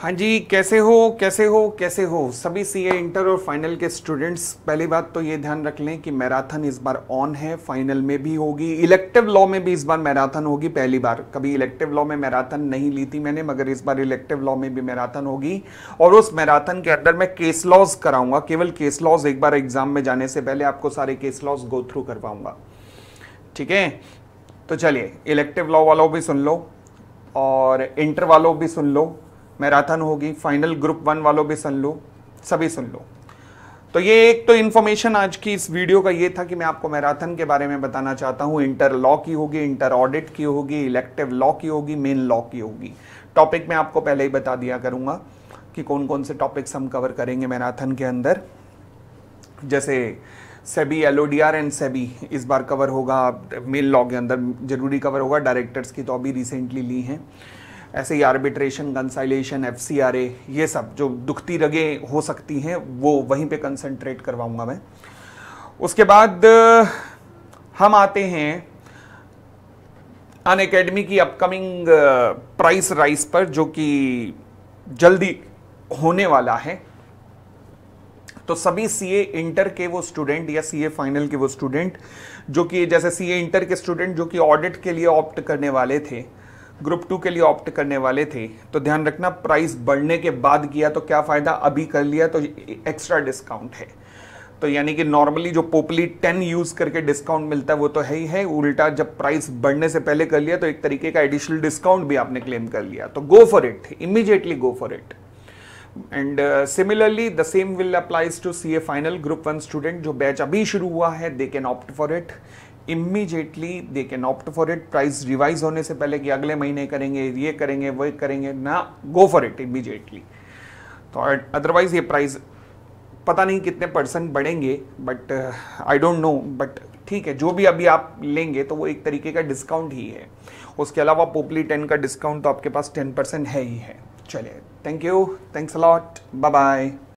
हाँ जी कैसे हो कैसे हो कैसे हो सभी सीए इंटर और फाइनल के स्टूडेंट्स पहली बात तो ये ध्यान रख लें कि मैराथन इस बार ऑन है फाइनल में भी होगी इलेक्टिव लॉ में भी इस बार मैराथन होगी पहली बार कभी इलेक्टिव लॉ में मैराथन नहीं ली थी मैंने मगर इस बार इलेक्टिव लॉ में भी मैराथन होगी और उस मैराथन के अंदर मैं केस लॉज कराऊंगा केवल केस लॉज एक बार एग्जाम में जाने से पहले आपको सारे केस लॉज गो थ्रू करवाऊंगा ठीक है तो चलिए इलेक्टिव लॉ वालों भी सुन लो और इंटर वालों भी सुन लो मैराथन होगी फाइनल ग्रुप वन वालों भी सुन लो सभी सुन लो तो ये एक तो इन्फॉर्मेशन आज की इस वीडियो का ये था कि मैं आपको मैराथन के बारे में बताना चाहता हूँ इंटर लॉ की होगी इंटर ऑडिट की होगी इलेक्टिव लॉ की होगी मेन लॉ की होगी टॉपिक मैं आपको पहले ही बता दिया करूँगा कि कौन कौन से टॉपिक्स हम कवर करेंगे मैराथन के अंदर जैसे सेबी एल एंड सेबी इस बार कवर होगा मेन लॉ के अंदर जरूरी कवर होगा डायरेक्टर्स की तो अभी रिसेंटली ली हैं ऐसे ही आर्बिट्रेशन कंसाइलेशन एफ ये सब जो दुखती रगें हो सकती हैं वो वहीं पे कंसंट्रेट करवाऊंगा मैं उसके बाद हम आते हैं अन एकेडमी की अपकमिंग प्राइस राइस पर जो कि जल्दी होने वाला है तो सभी सीए इंटर के वो स्टूडेंट या सीए फाइनल के वो स्टूडेंट जो कि जैसे सीए इंटर के स्टूडेंट जो कि ऑडिट के लिए ऑप्ट करने वाले थे ग्रुप टू के लिए ऑप्ट करने वाले थे तो ध्यान रखना प्राइस बढ़ने के बाद किया तो क्या फ़ायदा अभी कर लिया तो एक्स्ट्रा डिस्काउंट है तो यानी कि नॉर्मली जो पोपली टेन यूज़ करके डिस्काउंट मिलता है वो तो है ही है उल्टा जब प्राइस बढ़ने से पहले कर लिया तो एक तरीके का एडिशनल डिस्काउंट भी आपने क्लेम कर लिया तो go for it immediately go for it and similarly the same will applies to C A final group one student जो बैच अभी शुरू हुआ है they can opt for it immediately they can opt for it price revise होने से पहले कि अगले महीने करेंगे ये करेंगे वो करेंगे ना गो फॉर इट इमीजिएटली तो अदरवाइज ये प्राइस पता नहीं कितने परसेंट बढ़ेंगे but I don't know but ठीक है जो भी अभी आप लेंगे तो वो एक तरीके का डिस्काउंट ही है उसके अलावा पोपली टेन का डिस्काउंट तो आपके पास टेन परसेंट है ही है चलिए thank you thanks a lot bye bye